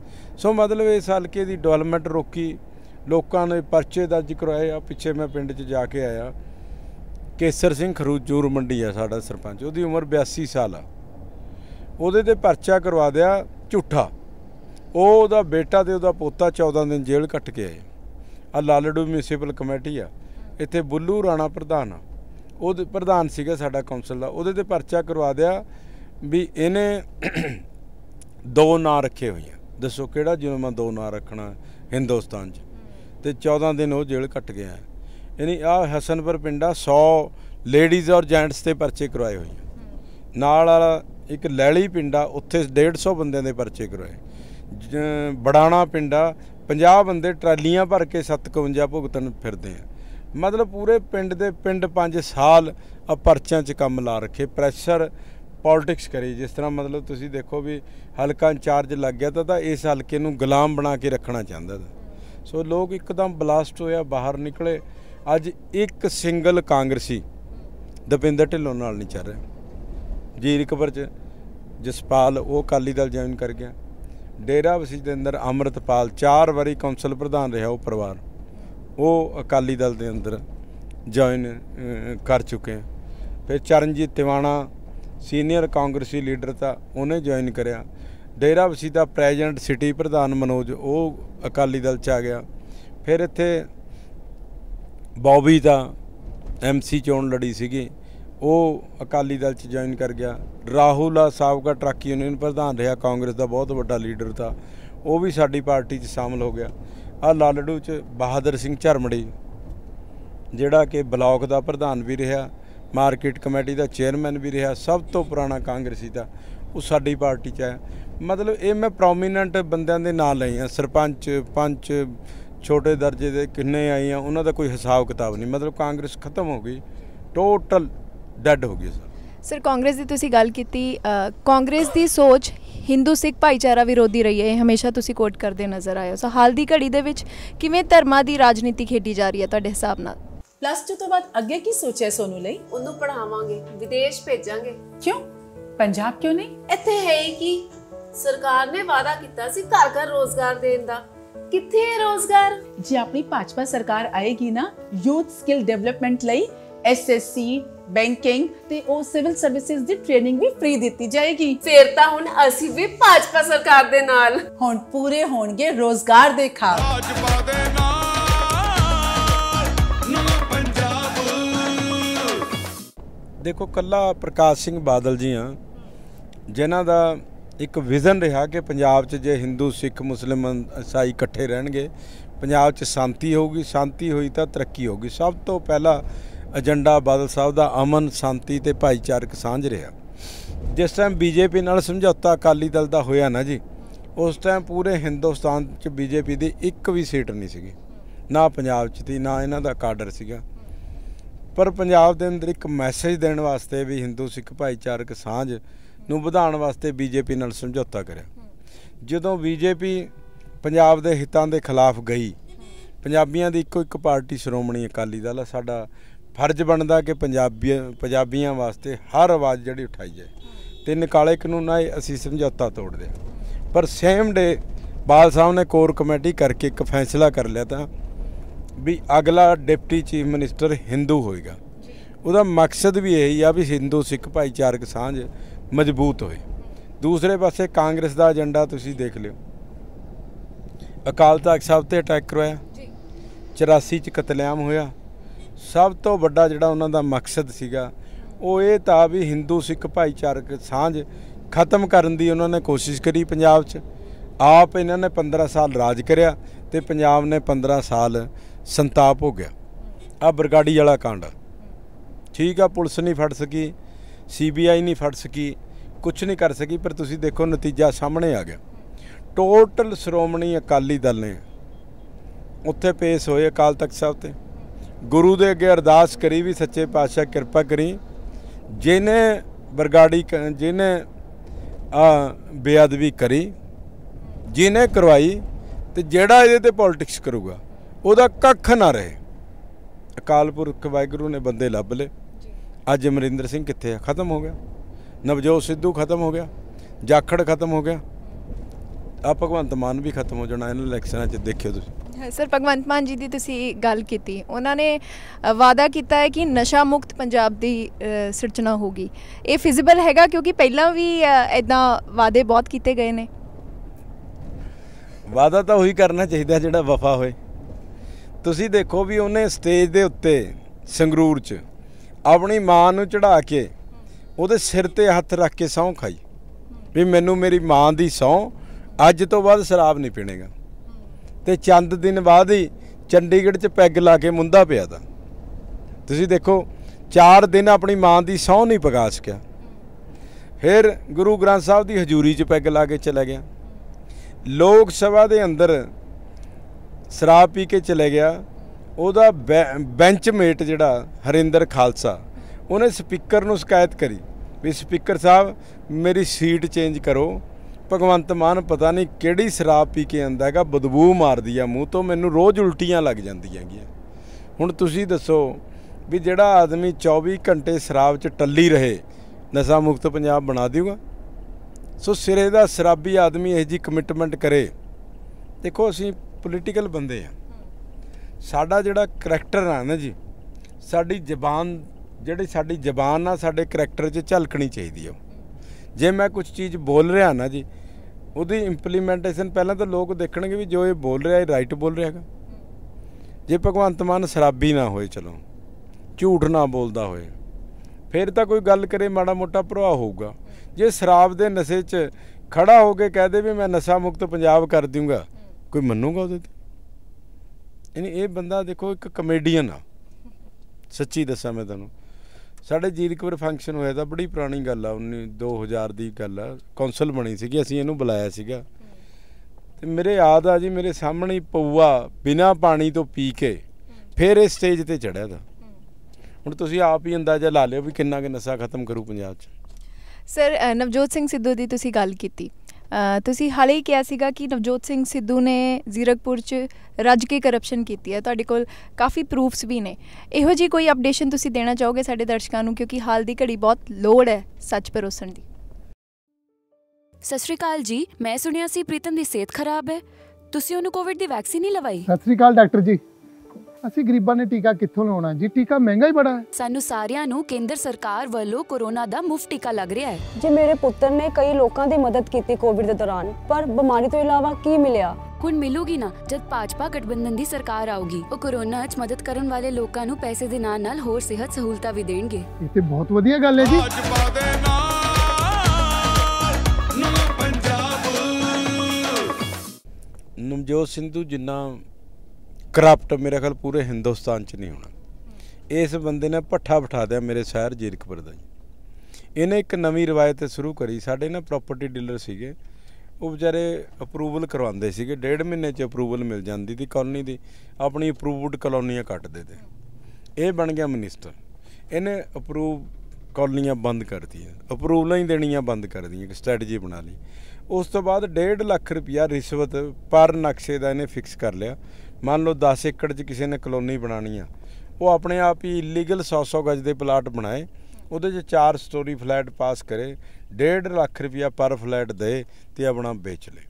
ਸੋ ਮਤਲਬ ਇਸ ਹਲਕੇ ਦੀ ਡਵੈਲਪਮੈਂਟ ਰੋਕੀ ਲੋਕਾਂ ਨੇ ਪਰਚੇ ਦਰਜ ਕਰਾਏ ਆ ਪਿੱਛੇ ਮੈਂ ਪਿੰਡ 'ਚ ਜਾ ਕੇ ਆਇਆ ਕੇਸਰ ਸਿੰਘ ਖਰੂਜੂਰ ਮੰਡੀ ਆ ਸਾਡਾ ਸਰਪੰਚ ਉਹਦੀ ਉਮਰ 82 ਸਾਲ ਆ ਉਹਦੇ ਤੇ ਪਰਚਾ ਕਰਵਾ ਦਿਆ ਝੂਠਾ ਉਹ ਉਹਦਾ ਬੇਟਾ ਤੇ ਉਹਦਾ ਪੋਤਾ 14 ਦਿਨ ਜੇਲ੍ਹ ਕੱਟ ਕੇ ਆਏ ਆ ਲਾਲੜੂ ਮਿਊਨਿਸਪਲ ਕਮੇਟੀ ਆ ਇੱਥੇ ਬੁੱਲੂ ਰਾਣਾ ਪ੍ਰਧਾਨ ਆ ਉਹ ਪ੍ਰਧਾਨ ਸੀਗਾ ਸਾਡਾ ਕਾਉਂਸਲ ਦਾ ਉਹਦੇ ਤੇ ਪਰਚਾ ਕਰਵਾ ਦਿਆ ਵੀ ਇਹਨੇ *coughs* ਦੋ ਨਾਂ ਰੱਖੇ ਹੋਏ ਆ ਦੱਸੋ ਕਿਹੜਾ ਜਿਹਨੂੰ ਮੈਂ ਦੋ ਨਾਂ ਰੱਖਣਾ ਹਿੰਦੁਸਤਾਨ 'ਚ ਤੇ 14 ਦਿਨ ਉਹ ਜੇਲ੍ਹ ਕੱਟ ਗਿਆ ਯਾਨੀ ਆ ਹਸਨਪੁਰ ਪਿੰਡਾ 100 ਲੇਡੀਜ਼ ਔਰ ਜੈਂਟਸ ਤੇ ਪਰਚੇ ਕਰਵਾਏ ਹੋਏ ਨਾਲ ਵਾਲਾ ਇੱਕ ਲੈਲੀ ਪਿੰਡਾ ਉੱਥੇ 150 ਬੰਦਿਆਂ ਦੇ ਪਰਚੇ ਕਰਵਾਏ ਬੜਾਣਾ ਪਿੰਡਾ 50 ਬੰਦੇ ਟਰਾਲੀਆਂ ਭਰ ਕੇ 751 ਭੁਗਤਨ ਫਿਰਦੇ ਆ ਮਤਲਬ ਪੂਰੇ ਪਿੰਡ ਦੇ ਪਿੰਡ 5 ਸਾਲ ਪਰਚਿਆਂ 'ਚ ਕੰਮ ਲਾ ਰੱਖੇ ਪ੍ਰੈਸ਼ਰ ਪੋਲਿਟਿਕਸ ਕਰੀ ਜਿਸ ਤਰ੍ਹਾਂ ਮਤਲਬ ਤੁਸੀਂ ਦੇਖੋ ਵੀ ਹਲਕਾ ਇੰਚਾਰਜ ਲੱਗ ਗਿਆ ਤਾਂ ਤਾਂ ਇਸ ਹਲਕੇ ਨੂੰ ਗੁਲਾਮ ਬਣਾ ਕੇ ਰੱਖਣਾ ਚਾਹੁੰਦਾ ਸੀ ਸੋ ਲੋਕ ਇੱਕਦਮ ਬਲਾਸਟ ਹੋਇਆ ਬਾਹਰ ਨਿਕਲੇ ਅੱਜ ਇੱਕ ਸਿੰਗਲ ਕਾਂਗਰਸੀ ਦਪਿੰਦਰ ਢਿੱਲੋਂ ਨਾਲ ਨਹੀਂ ਚੱਲ ਰਿਹਾ ਜੀ ਰਿਕਵਰ ਚ ਜਸਪਾਲ ਉਹ ਕਾਲੀ ਦਲ ਜੁਆਇਨ ਕਰ ਗਿਆ ਡੇਰਾ ਵਸੀ ਦੇ ਅੰਦਰ ਅਮਰਤਪਾਲ ਚਾਰ ਵਾਰੀ ਕੌਂਸਲ ਪ੍ਰਧਾਨ ਰਿਹਾ ਉਹ ਪਰਿਵਾਰ ਉਹ ਅਕਾਲੀ ਦਲ ਦੇ ਅੰਦਰ ਜੁਆਇਨ ਕਰ ਚੁੱਕੇ ਆ ਫਿਰ ਚਰਨਜੀਤ ਤਿਵਾਣਾ ਸੀਨੀਅਰ ਕਾਂਗਰਸੀ ਲੀਡਰ ਤਾਂ ਉਹਨੇ ਜੁਆਇਨ ਕਰਿਆ ਡੇਰਾ ਵਸੀ ਦਾ ਪ੍ਰੈਜ਼ੀਡੈਂਟ ਸਿਟੀ ਪ੍ਰਧਾਨ ਮਨੋਜ ਉਹ ਅਕਾਲੀ ਦਲ ਚ ਆ ਗਿਆ ਫਿਰ ਇੱਥੇ ਬੌਬੀ ਦਾ ਐਮਸੀ ਚੋਣ ਲੜੀ ਸੀਗੀ ਉਹ ਅਕਾਲੀ ਦਲ 'ਚ ਜੁਆਇਨ ਕਰ ਗਿਆ ਰਾਹੁਲ ਆ ਸਾਬਕਾ ਟਰੱਕ ਯੂਨੀਅਨ ਪ੍ਰਧਾਨ ਰਿਹਾ ਕਾਂਗਰਸ ਦਾ ਬਹੁਤ ਵੱਡਾ ਲੀਡਰ ਤਾਂ ਉਹ ਵੀ ਸਾਡੀ ਪਾਰਟੀ 'ਚ ਸ਼ਾਮਲ ਹੋ ਗਿਆ ਆ ਲਾਲੜੂ 'ਚ ਬਹਾਦਰ ਸਿੰਘ ਝਰਮੜੀ ਜਿਹੜਾ ਕਿ ਬਲਾਕ ਦਾ ਪ੍ਰਧਾਨ ਵੀ ਰਿਹਾ ਮਾਰਕੀਟ ਕਮੇਟੀ ਦਾ ਚੇਅਰਮੈਨ ਵੀ ਰਿਹਾ ਸਭ ਤੋਂ ਪੁਰਾਣਾ ਕਾਂਗਰਸੀ ਦਾ ਉਹ ਸਾਡੀ ਪਾਰਟੀ 'ਚ ਆਇਆ ਮਤਲਬ ਇਹ ਮੈਂ ਪ੍ਰੋਮੀਨੈਂਟ ਬੰਦਿਆਂ ਦੇ ਨਾਂ ਲਏ ਆ ਸਰਪੰਚ ਪੰਚ ਛੋਟੇ ਦਰਜੇ ਦੇ ਕਿੰਨੇ ਆਏ ਆ ਉਹਨਾਂ ਦਾ ਕੋਈ ਹਿਸਾਬ ਕਿਤਾਬ ਨਹੀਂ ਮਤਲਬ ਕਾਂਗਰਸ ਖਤਮ ਹੋ ਗਈ ਟੋਟਲ ਡੈੱਡ ਹੋ ਗਿਆ ਸਰ ਸਰ ਕਾਂਗਰਸ ਦੀ ਤੁਸੀਂ ਗੱਲ ਕੀਤੀ ਕਾਂਗਰਸ ਦੀ ਸੋਚ ਹਿੰਦੂ ਸਿੱਖ ਭਾਈਚਾਰਾ ਵਿਰੋਧੀ ਰਹੀ ਹੈ ਹਮੇਸ਼ਾ ਤੁਸੀਂ ਕੋਟ ਕਰਦੇ ਨਜ਼ਰ ਆਇਆ ਸੋ ਹਾਲ ਦੀ ਘੜੀ ਦੇ ਵਿੱਚ ਕਿਵੇਂ ਧਰਮਾਂ ਦੀ ਰਾਜਨੀਤੀ ਖੇਡੀ ਜਾ ਰਹੀ ਹੈ ਤੁਹਾਡੇ ਹਿਸਾਬ ਨਾਲ ਪਲੱਸ 2 ਤੋਂ ਬਾਅਦ ਅੱਗੇ ਕੀ ਸੋਚਿਆ ਸੋਨੂ ਲਈ ਉਹਨੂੰ ਪੜਾਵਾਂਗੇ ਵਿਦੇਸ਼ ਭੇਜਾਂਗੇ ਕਿਉਂ ਪੰਜਾਬ ਕਿਉਂ ਨਹੀਂ ਇੱਥੇ ਹੈ ਕਿ ਸਰਕਾਰ ਨੇ ਵਾਅਦਾ ਕੀਤਾ ਸੀ ਘਰ ਘਰ ਰੋਜ਼ਗਾਰ ਦੇਣ ਦਾ ਕਿੱਥੇ ਹੈ ਰੋਜ਼ਗਾਰ ਜੇ ਆਪਣੀ ਭਾਜਪਾ ਸਰਕਾਰ ਆਏਗੀ ਨਾ ਯੂਥ ਸਕਿੱਲ ਡਿਵੈਲਪਮੈਂਟ ਲਈ ਐਸਐਸਸੀ ਬੈਂਕਿੰਗ ਤੇ ਉਹ ਸਿਵਲ ਸਰਵਿਸਿਜ਼ ਦੀ ਟ੍ਰੇਨਿੰਗ ਵੀ ਫ੍ਰੀ ਦਿੱਤੀ ਜਾਏਗੀ ਫੇਰ ਤਾਂ ਹੁਣ ਅਸੀਂ ਵੀ ਭਾਜਪਾ ਸਰਕਾਰ ਦੇ ਨਾਲ ਹੁਣ ਪੂਰੇ ਹੋਣਗੇ ਰੋਜ਼ਗਾਰ ਦੇ ਖਾਬ ਭਾਜਪਾ ਦੇ ਨਾਲ ਨਾ ਪੰਜਾਬ ਦੇਖੋ ਕੱਲਾ ਪ੍ਰਕਾਸ਼ ਸਿੰਘ ਬਾਦਲ ਜੀ ਆ ਜਿਨ੍ਹਾਂ ਦਾ ਇੱਕ ਵਿਜ਼ਨ ਰਿਹਾ ਕਿ ਪੰਜਾਬ 'ਚ ਜੇ ਹਿੰਦੂ ਸਿੱਖ ਮੁਸਲਮਾਨ ਇਸਾਈ ਇਕੱਠੇ ਰਹਿਣਗੇ ਪੰਜਾਬ 'ਚ ਸ਼ਾਂਤੀ ਹੋਊਗੀ ਸ਼ਾਂਤੀ ਹੋਈ ਤਾਂ ਤਰੱਕੀ ਹੋਊਗੀ ਸਭ ਤੋਂ ਪਹਿਲਾ ਏਜੰਡਾ ਬਾਦਲ ਸਾਹਿਬ ਦਾ ਅਮਨ ਸ਼ਾਂਤੀ ਤੇ ਭਾਈਚਾਰਕ ਸਾਂਝ ਰਿਹਾ ਜਿਸ ਟਾਈਮ ਬੀਜੇਪੀ ਨਾਲ ਸਮਝੌਤਾ ਅਕਾਲੀ ਦਲ ਦਾ ਹੋਇਆ ਨਾ ਜੀ ਉਸ ਟਾਈਮ ਪੂਰੇ ਹਿੰਦੁਸਤਾਨ 'ਚ ਬੀਜੇਪੀ ਦੀ ਇੱਕ ਵੀ ਸੀਟ ਨਹੀਂ ਸੀਗੀ ਨਾ ਪੰਜਾਬ 'ਚ ਸੀ ਨਾ ਇਹਨਾਂ ਦਾ ਕਾਡਰ ਸੀਗਾ ਪਰ ਪੰਜਾਬ ਦੇ ਅੰਦਰ ਇੱਕ ਮੈਸੇਜ ਦੇਣ ਵਾਸਤੇ ਵੀ ਹਿੰਦੂ ਸਿੱਖ ਭਾਈਚਾਰਕ ਸਾਂਝ ਨੂੰ ਵਧਾਉਣ ਵਾਸਤੇ ਬੀਜੇਪੀ ਨਾਲ ਸਮਝੌਤਾ ਕਰਿਆ ਜਦੋਂ ਬੀਜੇਪੀ ਪੰਜਾਬ ਦੇ ਹਿੱਤਾਂ ਦੇ ਖਿਲਾਫ ਗਈ ਪੰਜਾਬੀਆਂ ਦੀ ਇੱਕੋ ਇੱਕ ਪਾਰਟੀ ਸ਼੍ਰੋਮਣੀ ਅਕਾਲੀ ਦਲ ਸਾਡਾ ਫਰਜ਼ ਬਣਦਾ ਕਿ ਪੰਜਾਬੀ ਪੰਜਾਬੀਆਂ ਵਾਸਤੇ ਹਰ ਆਵਾਜ਼ ਜਿਹੜੀ ਉਠਾਈ ਜਾਏ ਤੇ ਕਾਲੇ ਕਾਨੂੰਨਾਂ ਇਹ ਅਸੀਂ ਸਮਝੌਤਾ ਤੋੜਦੇ ਪਰ ਸੇਮ ਡੇ ਬਾਲ ਸਾਹਿਬ ਨੇ ਕੋਰ ਕਮੇਟੀ ਕਰਕੇ ਇੱਕ ਫੈਸਲਾ ਕਰ ਲਿਆ ਤਾਂ ਵੀ ਅਗਲਾ ਡਿਪਟੀ ਚੀਫ ਮਿਨਿਸਟਰ ਹਿੰਦੂ ਹੋਏਗਾ ਉਹਦਾ ਮਕਸਦ ਵੀ ਇਹੀ ਆ ਵੀ ਹਿੰਦੂ ਸਿੱਖ ਭਾਈਚਾਰਕ ਸਾਂਝ ਮਜ਼ਬੂਤ ਹੋਏ ਦੂਸਰੇ ਪਾਸੇ ਕਾਂਗਰਸ ਦਾ ਏਜੰਡਾ ਤੁਸੀਂ ਦੇਖ ਲਿਓ ਅਕਾਲ ਤਖਤ ਸਾਹਿਬ ਤੇ ਅਟੈਕ ਕਰਵਾਇਆ ਜੀ 84 ਚ ਕਤਲੇਆਮ ਹੋਇਆ ਸਭ ਤੋਂ ਵੱਡਾ ਜਿਹੜਾ ਉਹਨਾਂ ਦਾ ਮਕਸਦ ਸੀਗਾ ਉਹ ਇਹ ਤਾਂ ਵੀ ਹਿੰਦੂ ਸਿੱਖ ਭਾਈਚਾਰਕ ਸਾਂਝ ਖਤਮ ਕਰਨ ਦੀ ਉਹਨਾਂ ਨੇ ਕੋਸ਼ਿਸ਼ ਕੀਤੀ ਪੰਜਾਬ 'ਚ ਆਪ ਇਹਨਾਂ ਨੇ 15 ਸਾਲ ਰਾਜ ਕਰਿਆ ਤੇ ਪੰਜਾਬ ਨੇ 15 ਸਾਲ ਸੰਤਾਪ ਹੋ ਗਿਆ ਆ ਬਰਗਾੜੀ ਵਾਲਾ ਕਾਂਡ ਠੀਕ ਆ ਪੁਲਿਸ ਨਹੀਂ ਫੜ ਸਕੀ ਸੀਬੀਆਈ ਨਹੀਂ ਫੜ ਸਕੀ ਕੁਝ ਨਹੀਂ ਕਰ ਸਕੀ ਪਰ ਤੁਸੀਂ ਦੇਖੋ ਨਤੀਜਾ ਸਾਹਮਣੇ ਆ ਗਿਆ ਟੋਟਲ ਸ਼੍ਰੋਮਣੀ ਅਕਾਲੀ ਦਲ ਨੇ ਉੱਥੇ ਪੇਸ਼ ਹੋਏ ਅਕਾਲ ਤਖਤ ਸਾਹਿਬ ਤੇ ਗੁਰੂ ਦੇ ਅੱਗੇ ਅਰਦਾਸ ਕਰੀ ਵੀ ਸੱਚੇ ਪਾਤਸ਼ਾਹ ਕਿਰਪਾ ਕਰੀ ਜਿਨੇ ਬਰਗਾੜੀ ਜਿਨੇ ਆ ਬੇਅਦਬੀ ਕਰੀ ਜਿਨੇ ਕਰਵਾਈ ਤੇ ਜਿਹੜਾ ਇਹਦੇ ਤੇ ਪੋਲਿਟਿਕਸ ਕਰੂਗਾ ਉਹਦਾ ਕੱਖ ਨਾ ਰਹੇ ਅਕਾਲ ਪੁਰਖ ਵਾਹਿਗੁਰੂ ਨੇ ਬੰਦੇ ਲੱਭ ਲੇ ਅੱਜ ਅਮਰਿੰਦਰ ਸਿੰਘ ਕਿੱਥੇ ਆ ਖਤਮ ਹੋ ਗਿਆ ਨਵਜੋਤ ਸਿੱਧੂ ਖਤਮ ਹੋ ਗਿਆ ਜਾਖੜ ਖਤਮ ਹੋ ਗਿਆ ਆ ਭਗਵੰਤ ਮਾਨ ਵੀ ਖਤਮ ਹੋ ਜਾਣਾ ਇਹਨਾਂ ਇਲੈਕਸ਼ਨਾਂ 'ਚ ਦੇਖਿਓ ਤੁਸੀਂ ਸਰ ਭਗਵੰਤ ਮਾਨ ਜੀ ਦੀ ਤੁਸੀਂ ਗੱਲ ਕੀਤੀ ਉਹਨਾਂ ਨੇ ਵਾਅਦਾ ਕੀਤਾ ਹੈ ਕਿ ਨਸ਼ਾ ਮੁਕਤ ਪੰਜਾਬ ਦੀ ਸਿਰਜਣਾ ਹੋਗੀ ਇਹ ਫਿਜ਼ੀਬਲ ਹੈਗਾ ਕਿਉਂਕਿ ਪਹਿਲਾਂ ਵੀ ਐਦਾਂ ਵਾਅਦੇ ਬਹੁਤ ਕੀਤੇ ਗਏ ਨੇ ਵਾਅਦਾ ਤਾਂ ਉਹੀ ਕਰਨਾ ਚਾਹੀਦਾ ਜਿਹੜਾ ਵਫਾ ਹੋਏ ਤੁਸੀਂ ਦੇਖੋ ਵੀ ਉਹਨੇ ਸਟੇਜ ਦੇ ਉੱਤੇ ਸੰਗਰੂਰ 'ਚ ਆਪਣੀ ਮਾਂ ਨੂੰ ਚੜਾ ਕੇ ਉਹਦੇ ਸਿਰ ਤੇ ਹੱਥ ਰੱਖ ਕੇ ਸੌਂ ਖਾਈ ਵੀ ਮੈਨੂੰ ਮੇਰੀ ਮਾਂ ਦੀ ਸੌਂ ਅੱਜ ਤੋਂ ਬਾਅਦ ਸ਼ਰਾਬ ਨਹੀਂ ਪੀਣੇਗਾ ਤੇ ਚੰਦ ਦਿਨ ਬਾਅਦ ਹੀ ਚੰਡੀਗੜ੍ਹ 'ਚ ਪੈਗ ਲਾ ਕੇ ਮੁੰਦਾ ਪਿਆ ਤਾਂ ਤੁਸੀਂ ਦੇਖੋ 4 ਦਿਨ ਆਪਣੀ ਮਾਂ ਦੀ ਸੌਂ ਨਹੀਂ ਪਗਾ ਸਕਿਆ ਫਿਰ ਗੁਰੂ ਗ੍ਰੰਥ ਸਾਹਿਬ ਦੀ ਹਜ਼ੂਰੀ 'ਚ ਪੈਗ ਲਾ ਕੇ ਚਲਾ ਗਿਆ ਲੋਕ ਸਭਾ ਦੇ ਅੰਦਰ ਸ਼ਰਾਬ ਪੀ ਕੇ ਚਲੇ ਗਿਆ ਉਹਦਾ ਬੈਂਚ ਮੇਟ ਜਿਹੜਾ ਹਰਿੰਦਰ ਖਾਲਸਾ ਉਹਨੇ ਸਪੀਕਰ ਨੂੰ ਸ਼ਿਕਾਇਤ ਕਰੀ ਵੀ ਸਪੀਕਰ ਸਾਹਿਬ ਮੇਰੀ ਸੀਟ ਚੇਂਜ ਕਰੋ ਭਗਵੰਤ ਮਾਨ ਪਤਾ ਨਹੀਂ ਕਿਹੜੀ ਸ਼ਰਾਬ ਪੀ ਕੇ ਆਂਦਾ ਹੈਗਾ ਬਦਬੂ ਮਾਰਦੀ ਆ ਮੂੰਹ ਤੋਂ ਮੈਨੂੰ ਰੋਜ਼ ਉਲਟੀਆਂ ਲੱਗ ਜਾਂਦੀਆਂ ਹੈਗੀਆਂ ਹੁਣ ਤੁਸੀਂ ਦੱਸੋ ਵੀ ਜਿਹੜਾ ਆਦਮੀ 24 ਘੰਟੇ ਸ਼ਰਾਬ 'ਚ ਟੱਲੀ ਰਹੇ ਨਸ਼ਾ ਮੁਕਤ ਪੰਜਾਬ ਬਣਾ ਦਿਊਗਾ ਸੋ ਸਿਰੇ ਦਾ ਸ਼ਰਾਬੀ ਆਦਮੀ ਇਹ ਜੀ ਕਮਿਟਮੈਂਟ ਕਰੇ ਦੇਖੋ ਅਸੀਂ ਪੋਲੀਟੀਕਲ ਬੰਦੇ ਆ ਸਾਡਾ ਜਿਹੜਾ ਕੈਰੈਕਟਰ ਆ ਨਾ ਜੀ ਸਾਡੀ ਜ਼ਬਾਨ ਜਿਹੜੀ ਸਾਡੀ ਜ਼ਬਾਨ ਆ ਸਾਡੇ ਕੈਰੈਕਟਰ 'ਚ ਝਲਕਣੀ ਚਾਹੀਦੀ ਆ ਜੇ ਮੈਂ ਕੁਝ ਚੀਜ਼ ਬੋਲ ਰਿਹਾ ਨਾ ਜੀ ਉਹਦੀ ਇੰਪਲੀਮੈਂਟੇਸ਼ਨ ਪਹਿਲਾਂ ਤਾਂ ਲੋਕ ਦੇਖਣਗੇ ਵੀ ਜੋ ਇਹ ਬੋਲ ਰਿਹਾ ਇਹ ਰਾਈਟ ਬੋਲ ਰਿਹਾ ਹੈਗਾ ਜੇ ਭਗਵੰਤ ਮਾਨ ਸ਼ਰਾਬੀ ਨਾ ਹੋਏ ਚਲੋ ਝੂਠ ਨਾ ਬੋਲਦਾ ਹੋਏ ਫਿਰ ਤਾਂ ਕੋਈ ਗੱਲ ਕਰੇ ਮਾੜਾ ਮੋਟਾ ਪ੍ਰਵਾਹ ਹੋਊਗਾ ਜੇ ਸ਼ਰਾਬ ਦੇ ਨਸ਼ੇ 'ਚ ਖੜਾ ਹੋ ਕੇ ਕਹਦੇ ਵੀ ਮੈਂ ਨਸ਼ਾ ਮੁਕਤ ਪੰਜਾਬ ਕਰ ਦਿਉਂਗਾ ਕੋਈ ਮੰਨੂਗਾ ਉਹਦੇ ਤੇ ਯਾਨੀ ਇਹ ਬੰਦਾ ਦੇਖੋ ਇੱਕ ਕਮੇਡੀਅਨ ਆ ਸੱਚੀ ਦੱਸਾਂ ਮੈਂ ਤੁਹਾਨੂੰ ਸਾਡੇ ਜੀਰਕਪੁਰ ਫੰਕਸ਼ਨ ਹੋਇਆ ਤਾਂ ਬੜੀ ਪੁਰਾਣੀ ਗੱਲ ਆ 2000 ਦੀ ਗੱਲ ਆ ਕੌਂਸਲ ਬਣੀ ਸੀਗੀ ਅਸੀਂ ਇਹਨੂੰ ਬੁਲਾਇਆ ਸੀਗਾ ਤੇ ਮੇਰੇ ਯਾਦ ਆ ਜੀ ਮੇਰੇ ਸਾਹਮਣੇ ਪਊਆ ਬਿਨਾ ਪਾਣੀ ਤੋਂ ਪੀ ਕੇ ਫਿਰ ਇਸ ਸਟੇਜ ਤੇ ਚੜਿਆ ਦਾ ਹੁਣ ਤੁਸੀਂ ਆਪ ਹੀ ਅੰਦਾਜ਼ਾ ਲਾ ਲਿਓ ਵੀ ਕਿੰਨਾ ਕਿ ਨਸ਼ਾ ਖਤਮ ਕਰੂ ਪੰਜਾਬ 'ਚ ਸਰ ਨਵਜੋਤ ਸਿੰਘ ਸਿੱਧੂ ਦੀ ਤੁਸੀਂ ਗੱਲ ਕੀਤੀ ਤੁਸੀਂ ਹਾਲੇ ਹੀ ਕਿਹਾ ਸੀਗਾ ਕਿ ਨਵਜੋਤ ਸਿੰਘ ਸਿੱਧੂ ਨੇ ਜ਼ੀਰਕਪੁਰ 'ਚ ਰੱਜ ਕੇ ਕਰਪਸ਼ਨ ਕੀਤੀ ਹੈ ਤੁਹਾਡੇ ਕੋਲ ਕਾਫੀ ਪ੍ਰੂਫਸ ਵੀ ਨੇ ਇਹੋ ਜੀ ਕੋਈ ਅਪਡੇਸ਼ਨ ਤੁਸੀਂ ਦੇਣਾ ਚਾਹੋਗੇ ਸਾਡੇ ਦਰਸ਼ਕਾਂ ਨੂੰ ਕਿਉਂਕਿ ਹਾਲ ਦੀ ਘੜੀ ਬਹੁਤ ਲੋੜ ਹੈ ਸੱਚ ਪਰੋਸਣ ਦੀ ਸਤਿ ਸ਼੍ਰੀ ਅਕਾਲ ਜੀ ਮੈਂ ਸੁਣਿਆ ਸੀ ਪ੍ਰੀਤਮ ਦੀ ਸਿਹਤ ਖਰਾਬ ਹੈ ਤੁਸੀਂ ਉਹਨੂੰ ਕੋਵਿਡ ਦੀ ਵੈਕਸੀਨ ਹੀ ਲਵਾਈ ਸਤਿ ਸ਼੍ਰੀ ਅਕਾਲ ਡਾਕਟਰ ਜੀ ਅਸੀਂ ਗਰੀਬਾਂ ਨੇ ਟੀਕਾ ਕਿੱਥੋਂ ਲਾਉਣਾ ਜੀ ਟੀਕਾ ਮਹਿੰਗਾ ਹੀ ਬੜਾ ਹੈ ਸਾਨੂੰ ਸਾਰਿਆਂ ਨੂੰ ਕੇਂਦਰ ਸਰਕਾਰ ਵੱਲੋਂ ਕੋਰੋਨਾ ਦਾ ਮੁਫਤ ਟੀਕਾ ਲੱਗ ਰਿਹਾ ਹੈ ਜੇ ਮੇਰੇ ਪੁੱਤਰ ਨੇ ਕਈ ਲੋਕਾਂ ਦੀ ਮਦਦ ਕੀਤੀ ਕੋਵਿਡ ਦੇ ਦੌਰਾਨ ਪਰ ਬਿਮਾਰੀ ਤੋਂ ਇਲਾਵਾ ਕੀ ਮਿਲਿਆ ਕੁਣ ਮਿਲੂਗੀ ਨਾ ਜਦ ਪਾਜਪਾ ਗਠਬੰਧਨ ਦੀ ਸਰਕਾਰ ਆਊਗੀ ਉਹ ਕੋਰੋਨਾ 'ਚ ਮਦਦ ਕਰਨ ਵਾਲੇ ਲੋਕਾਂ ਨੂੰ ਪੈਸੇ ਦੇ ਨਾਲ ਨਾਲ ਹੋਰ ਸਿਹਤ ਸਹੂਲਤਾਂ ਵੀ ਦੇਣਗੇ ਇਹ ਤੇ ਬਹੁਤ ਵਧੀਆ ਗੱਲ ਹੈ ਜੀ ਦੇ ਪੰਜਾਬ ਨਮਜੋਤ ਸਿੰਧੂ ਜਿੰਨਾ ਕਰਪਟ ਮੇਰੇ ਖਿਆਲ ਪੂਰੇ ਹਿੰਦੁਸਤਾਨ 'ਚ ਨਹੀਂ ਹੋਣਾ ਇਸ ਬੰਦੇ ਨੇ ਪੱਠਾ ਬਿਠਾ ਦਿਆ ਮੇਰੇ ਸ਼ਹਿਰ ਜੀਰਕਪੁਰ ਦਾ ਇਹਨੇ ਇੱਕ ਨਵੀਂ ਰਵਾਇਤ ਸ਼ੁਰੂ ਕਰੀ ਸਾਡੇ ਨਾ ਪ੍ਰਾਪਰਟੀ ਡੀਲਰ ਸੀਗੇ ਉਹ ਵਿਚਾਰੇ ਅਪਰੂਵਲ ਕਰਵਾਉਂਦੇ ਸੀਗੇ ਡੇਢ ਮਹੀਨੇ 'ਚ ਅਪਰੂਵਲ ਮਿਲ ਜਾਂਦੀ ਦੀ ਕਲੋਨੀ ਦੀ ਆਪਣੀ ਅਪਰੂਵਡ ਕਲੋਨੀਆਂ ਕੱਟ ਦੇਦੇ ਇਹ ਬਣ ਗਿਆ ਮਿਨਿਸਟਰ ਇਹਨੇ ਅਪਰੂਵ ਕਲੋਨੀਆਂ ਬੰਦ ਕਰਤੀਆਂ ਅਪਰੂਵਲਾਂ ਹੀ ਦੇਣੀਆਂ ਬੰਦ ਕਰ ਇੱਕ ਸਟ੍ਰੈਟਜੀ ਬਣਾ ਲਈ ਉਸ ਤੋਂ ਬਾਅਦ 1.5 ਲੱਖ ਰੁਪਇਆ ਰਿਸ਼ਵਤ ਪਰ ਨਕਸ਼ੇ ਦਾ ਇਹਨੇ ਫਿਕਸ ਕਰ ਲਿਆ ਮੰਨ ਲਓ 10 ਏਕੜ 'ਚ ਕਿਸੇ ਨੇ ਕਲੋਨੀ ਬਣਾਣੀ ਆ ਉਹ ਆਪਣੇ ਆਪ ਹੀ ਇਲੀਗਲ 100-100 ਗਜ ਦੇ ਪਲਾਟ ਬਣਾਏ ਉਹਦੇ 'ਚ ਚਾਰ ਸਟੋਰੀ ਫਲੈਟ ਪਾਸ ਕਰੇ 1.5 ਲੱਖ ਰੁਪਇਆ ਪਰ ਫਲੈਟ ਦੇ ਤੇ ਆਪਣਾ ਵੇਚ ਲੇ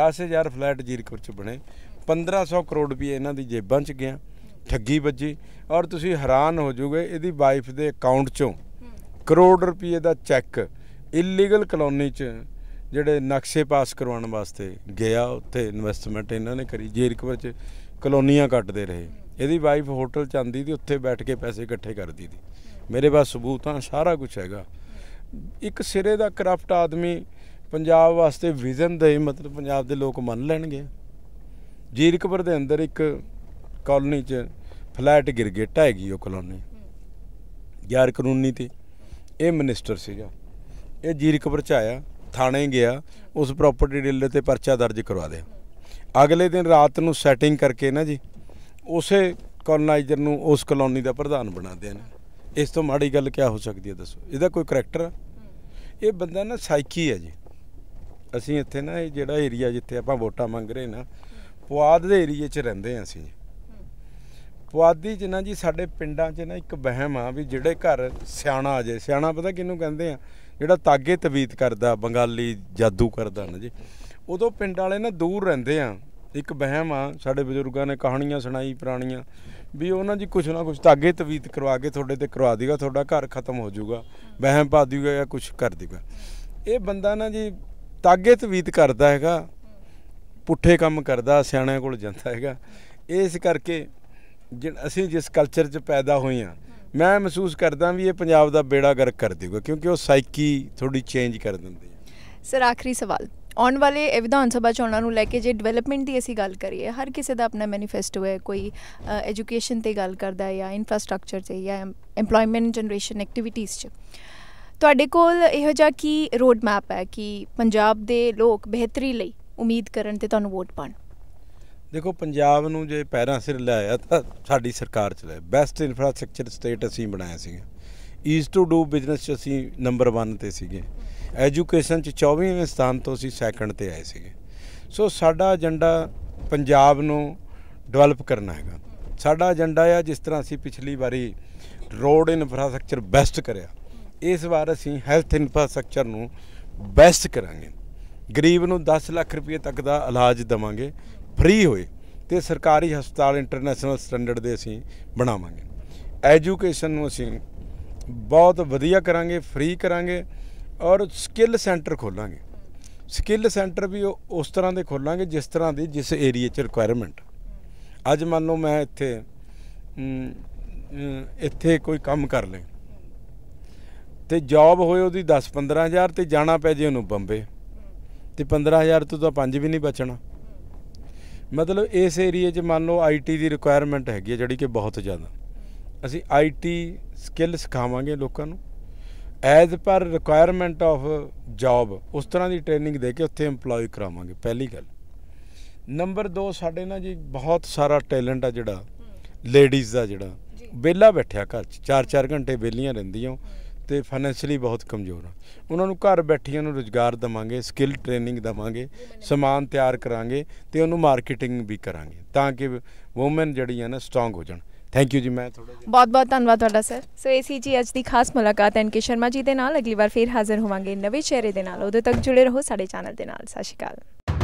10000 ਫਲੈਟ ਜੀਰਕਪੁਰ 'ਚ ਬਣੇ 1500 ਕਰੋੜ ਰੁਪਏ ਇਹਨਾਂ ਦੀ ਜੇਬਾਂ 'ਚ ਗਿਆ ਠੱਗੀ ਵੱਜੀ ਔਰ ਤੁਸੀਂ ਹੈਰਾਨ ਹੋ ਜਾਓਗੇ ਇਹਦੀ ਵਾਈਫ ਦੇ ਅਕਾਊਂਟ 'ਚੋਂ ਕਰੋੜ ਰੁਪਏ ਦਾ ਚੈੱਕ ਇਲੀਗਲ ਕਲੋਨੀ 'ਚ ਜਿਹੜੇ ਨਕਸ਼ੇ ਪਾਸ ਕਰਵਾਉਣ ਵਾਸਤੇ ਗਿਆ ਉੱਥੇ ਇਨਵੈਸਟਮੈਂਟ ਇਹਨਾਂ ਨੇ ਕਰੀ ਜੀਰਕਪੁਰ 'ਚ ਕਲੋਨੀਆਂ ਕੱਟਦੇ ਰਹੇ ਇਹਦੀ ਵਾਈਫ ਹੋਟਲ ਚ ਆਂਦੀ ਦੀ ਉੱਥੇ ਬੈਠ ਕੇ ਪੈਸੇ ਇਕੱਠੇ ਕਰਦੀ ਦੀ ਮੇਰੇ ਪਾਸ ਸਬੂਤਾਂ ਸਾਰਾ ਕੁਝ ਹੈਗਾ ਇੱਕ ਸਿਰੇ ਦਾ ਕਰਪਟ ਆਦਮੀ ਪੰਜਾਬ ਵਾਸਤੇ ਵਿਜ਼ਨ ਦੇ ਮਤਲਬ ਪੰਜਾਬ ਦੇ ਲੋਕ ਮੰਨ ਲੈਣਗੇ ਜੀਰਕਪੁਰ ਦੇ ਅੰਦਰ ਇੱਕ ਕਲੋਨੀ 'ਚ ਫਲੈਟ ਗਿਰ ਗਿਆ ਟੈਗੀ ਉਹ ਕਲੋਨੀ ਯਾਰ ਕਾਨੂੰਨੀ ਤੇ ਇਹ ਮਿਨਿਸਟਰ ਸੀਗਾ ਇਹ ਜੀਰਕਪੁਰ ਚ ਆਇਆ ਥਾਣੇ ਗਿਆ ਉਸ ਪ੍ਰਾਪਰਟੀ ਡੀਲਰ ਤੇ ਪਰਚਾ ਦਰਜ ਕਰਵਾ ਲਿਆ ਅਗਲੇ ਦਿਨ ਰਾਤ ਨੂੰ ਸੈਟਿੰਗ ਕਰਕੇ ਨਾ ਜੀ ਉਸੇ ਕਲੋਨਾਈਜ਼ਰ ਨੂੰ ਉਸ ਕਲੋਨੀ ਦਾ ਪ੍ਰਧਾਨ ਬਣਾਉਂਦੇ ਨੇ ਇਸ ਤੋਂ ਮਾੜੀ ਗੱਲ ਕੀ ਹੋ ਸਕਦੀ ਹੈ ਦੱਸੋ ਇਹਦਾ ਕੋਈ ਕਰੈਕਟਰ ਇਹ ਬੰਦਾ ਨਾ ਸਾਈਕੀ ਹੈ ਜੀ ਅਸੀਂ ਇੱਥੇ ਨਾ ਇਹ ਜਿਹੜਾ ਏਰੀਆ ਜਿੱਥੇ ਆਪਾਂ ਵੋਟਾਂ ਮੰਗ ਰਹੇ ਨਾ ਪੁਆਦ ਦੇ ਏਰੀਏ 'ਚ ਰਹਿੰਦੇ ਆ ਅਸੀਂ ਪੁਆਦੀ 'ਚ ਨਾ ਜੀ ਸਾਡੇ ਪਿੰਡਾਂ 'ਚ ਨਾ ਇੱਕ ਵਹਿਮ ਆ ਵੀ ਜਿਹੜੇ ਘਰ ਸਿਆਣਾ ਆ ਜੇ ਸਿਆਣਾ ਪਤਾ ਕਿਹਨੂੰ ਕਹਿੰਦੇ ਆ ਜਿਹੜਾ ਤਾਗੇ ਤਵੀਤ ਕਰਦਾ ਬੰਗਾਲੀ ਜਾਦੂ ਕਰਦਾ ਨਾ ਜੀ ਉਦੋਂ ਪਿੰਡ ਵਾਲੇ ਨਾ ਦੂਰ ਰਹਿੰਦੇ ਆ ਇੱਕ ਵਹਿਮ ਆ ਸਾਡੇ ਬਜ਼ੁਰਗਾਂ ਨੇ ਕਹਾਣੀਆਂ ਸੁਣਾਈ ਪੁਰਾਣੀਆਂ ਵੀ ਉਹਨਾਂ ਜੀ ਕੁਛ ਨਾ ਕੁਛ ਤਾਗੇ ਤਵੀਤ ਕਰਵਾ ਕੇ ਤੁਹਾਡੇ ਤੇ ਕਰਵਾ ਦੇਗਾ ਤੁਹਾਡਾ ਘਰ ਖਤਮ ਹੋ ਜਾਊਗਾ ਵਹਿਮ ਪਾ ਦੇਊਗਾ ਜਾਂ ਕੁਛ ਕਰ ਦੇਊਗਾ ਇਹ ਬੰਦਾ ਨਾ ਜੀ ਤਾਗੇ ਤਵੀਤ ਕਰਦਾ ਹੈਗਾ ਪੁੱਠੇ ਕੰਮ ਕਰਦਾ ਸਿਆਣਿਆਂ ਕੋਲ ਜਾਂਦਾ ਹੈਗਾ ਇਸ ਕਰਕੇ ਅਸੀਂ ਜਿਸ ਕਲਚਰ 'ਚ ਪੈਦਾ ਹੋਏ ਆ ਮੈਂ ਮਹਿਸੂਸ ਕਰਦਾ ਵੀ ਇਹ ਪੰਜਾਬ ਦਾ ਬੇੜਾ ਗਰਕ ਕਰ ਦੇਊਗਾ ਕਿਉਂਕਿ ਉਹ ਸਾਈਕੀ ਥੋੜੀ ਚੇਂਜ ਕਰ ਦਿੰਦੀ ਆ ਸਰ ਆਖਰੀ ਸਵਾਲ ਆਉਣ ਵਾਲੇ ਵਿਧਾਨ ਸਭਾ ਚੋਣਾਂ ਨੂੰ ਲੈ ਕੇ ਜੇ ਡਿਵੈਲਪਮੈਂਟ ਦੀ ਅਸੀਂ ਗੱਲ ਕਰੀਏ ਹਰ ਕਿਸੇ ਦਾ ਆਪਣਾ ਮੈਨੀਫੈਸਟੋ ਹੈ ਕੋਈ ਐਜੂਕੇਸ਼ਨ ਤੇ ਗੱਲ ਕਰਦਾ ਹੈ ਜਾਂ ਇਨਫਰਾਸਟ੍ਰਕਚਰ ਤੇ ਜਾਂ ਏਮਪਲੋਇਮੈਂਟ ਜਨਰੇਸ਼ਨ ਐਕਟੀਵਿਟੀਜ਼ 'ਚ ਤੁਹਾਡੇ ਕੋਲ ਇਹੋ ਜਿਹਾ ਕੀ ਰੋਡ ਮੈਪ ਹੈ ਕਿ ਪੰਜਾਬ ਦੇ ਲੋਕ ਬਿਹਤਰੀ ਲਈ ਉਮੀਦ ਕਰਨ ਤੇ ਤੁਹਾਨੂੰ ਵੋਟ ਪਾਣ ਦੇਖੋ ਪੰਜਾਬ ਨੂੰ ਜੇ ਪੈਰਾਂ ਸਿਰ ਲਾਇਆ ਤਾਂ ਸਾਡੀ ਸਰਕਾਰ ਚਲਾਇਆ ਬੈਸਟ ਇਨਫਰਾਸਟ੍ਰਕਚਰ ਸਟੇਟ ਅਸੀਂ ਬਣਾਇਆ ਸੀ ਈਜ਼ ਟੂ ਡੂ ਬਿਜ਼ਨਸ 'ਚ ਅਸੀਂ ਨੰਬਰ 1 ਤੇ ਸੀਗੇ ਐਜੂਕੇਸ਼ਨ 'ਚ 24ਵੇਂ ਸਥਾਨ ਤੋਂ ਅਸੀਂ ਸੈਕੰਡ ਤੇ ਆਏ ਸੀਗੇ ਸੋ ਸਾਡਾ ਏਜੰਡਾ ਪੰਜਾਬ ਨੂੰ ਡਿਵੈਲਪ ਕਰਨਾ ਹੈਗਾ ਸਾਡਾ ਏਜੰਡਾ ਆ ਜਿਸ ਤਰ੍ਹਾਂ ਅਸੀਂ ਪਿਛਲੀ ਵਾਰੀ ਰੋਡ ਇਨਫਰਾਸਟ੍ਰਕਚਰ ਬੈਸਟ ਕਰਿਆ ਇਸ ਵਾਰ ਅਸੀਂ ਹੈਲਥ ਇਨਫਰਾਸਟ੍ਰਕਚਰ ਨੂੰ ਬੈਸਟ ਕਰਾਂਗੇ ਗਰੀਬ ਨੂੰ 10 ਲੱਖ ਰੁਪਏ ਤੱਕ ਦਾ ਇਲਾਜ ਦਵਾਂਗੇ ਫ੍ਰੀ ਹੋਏ ਤੇ ਸਰਕਾਰੀ ਹਸਪਤਾਲ ਇੰਟਰਨੈਸ਼ਨਲ ਸਟੈਂਡਰਡ ਦੇ ਅਸੀਂ ਬਣਾਵਾਂਗੇ ਐਜੂਕੇਸ਼ਨ ਨੂੰ ਅਸੀਂ ਬਹੁਤ ਵਧੀਆ ਕਰਾਂਗੇ ਫ੍ਰੀ ਕਰਾਂਗੇ ਔਰ ਸਕਿੱਲ ਸੈਂਟਰ ਖੋਲਾਂਗੇ ਸਕਿੱਲ ਸੈਂਟਰ ਵੀ ਉਸ ਤਰ੍ਹਾਂ ਦੇ ਖੋਲਾਂਗੇ ਜਿਸ ਤਰ੍ਹਾਂ ਦੀ ਜਿਸ ਏਰੀਆ 'ਚ ਰਿਕੁਆਇਰਮੈਂਟ ਅੱਜ ਮੰਨ ਲਓ ਮੈਂ ਇੱਥੇ ਇੱਥੇ ਕੋਈ ਕੰਮ ਕਰ ਲੇ ਤੇ ਜੌਬ ਹੋਏ ਉਹਦੀ 10 15000 ਤੇ ਜਾਣਾ ਪੈ ਜੇ ਉਹਨੂੰ ਬੰਬੇ ਤੇ 15000 ਤੋਂ ਤਾਂ ਪੰਜ ਵੀ ਨਹੀਂ ਬਚਣਾ ਮਤਲਬ ਇਸ ਏਰੀਆ 'ਚ ਮੰਨ ਲਓ ਆਈਟੀ ਦੀ ਰਿਕੁਆਇਰਮੈਂਟ ਹੈਗੀ ਹੈ ਜਿਹੜੀ ਕਿ ਬਹੁਤ ਜ਼ਿਆਦਾ ਅਸੀਂ ਆਈਟੀ ਸਕਿੱਲ ਸਿਖਾਵਾਂਗੇ ਲੋਕਾਂ ਨੂੰ as per requirement of job ਉਸ ਤਰ੍ਹਾਂ ਦੀ ਟ੍ਰੇਨਿੰਗ ਦੇ ਕੇ ਉੱਥੇ ਏਮਪਲੋਈ ਕਰਾਵਾਂਗੇ ਪਹਿਲੀ ਗੱਲ ਨੰਬਰ 2 ਸਾਡੇ ਨਾਲ ਜੀ ਬਹੁਤ ਸਾਰਾ ਟੈਲੈਂਟ ਆ ਜਿਹੜਾ ਲੇਡੀਜ਼ ਦਾ ਜਿਹੜਾ ਵਿਹਲਾ ਬੈਠਿਆ ਘਰ 'ਚ 4-4 ਘੰਟੇ ਵਿਹਲੀਆਂ ਰਹਿੰਦੀਆਂ ਤੇ ਫਾਈਨੈਂਸ਼ਲੀ ਬਹੁਤ ਕਮਜ਼ੋਰ ਆ ਉਹਨਾਂ ਨੂੰ ਘਰ ਬੈਠੀਆਂ ਨੂੰ ਰੋਜ਼ਗਾਰ ਦਵਾਂਗੇ ਸਕਿੱਲ ਟ੍ਰੇਨਿੰਗ ਦਵਾਂਗੇ ਸਮਾਨ ਤਿਆਰ ਕਰਾਂਗੇ ਤੇ ਉਹਨੂੰ ਮਾਰਕੀਟਿੰਗ ਵੀ ਕਰਾਂਗੇ ਤਾਂ ਕਿ ਔਮਨ ਜਿਹੜੀਆਂ ਨਾ ਸਟਰੋਂਗ ਹੋ ਜਾਣ ਥੈਂਕ ਯੂ ਜੀ ਮੈਂ ਥੋੜਾ ਬਹੁਤ ਬਹੁਤ ਧੰਨਵਾਦ ਤੁਹਾਡਾ ਸਰ ਸੋ ਏਸੀ ਜੀ ਅੱਜ ਦੀ ਖਾਸ ਮੁਲਾਕਾਤ ਐਨਕੇ ਸ਼ਰਮਾ ਜੀ ਦੇ ਨਾਲ ਅਗਲੀ ਵਾਰ ਫੇਰ ਹਾਜ਼ਰ ਹੋਵਾਂਗੇ ਨਵੇਂ ਚਿਹਰੇ ਦੇ ਨਾਲ ਉਦੋਂ ਤੱਕ ਜੁੜੇ ਰਹੋ ਸਾਡੇ ਚੈਨਲ ਦੇ ਨਾਲ ਸਤਿ ਸ਼੍ਰੀ ਅਕਾਲ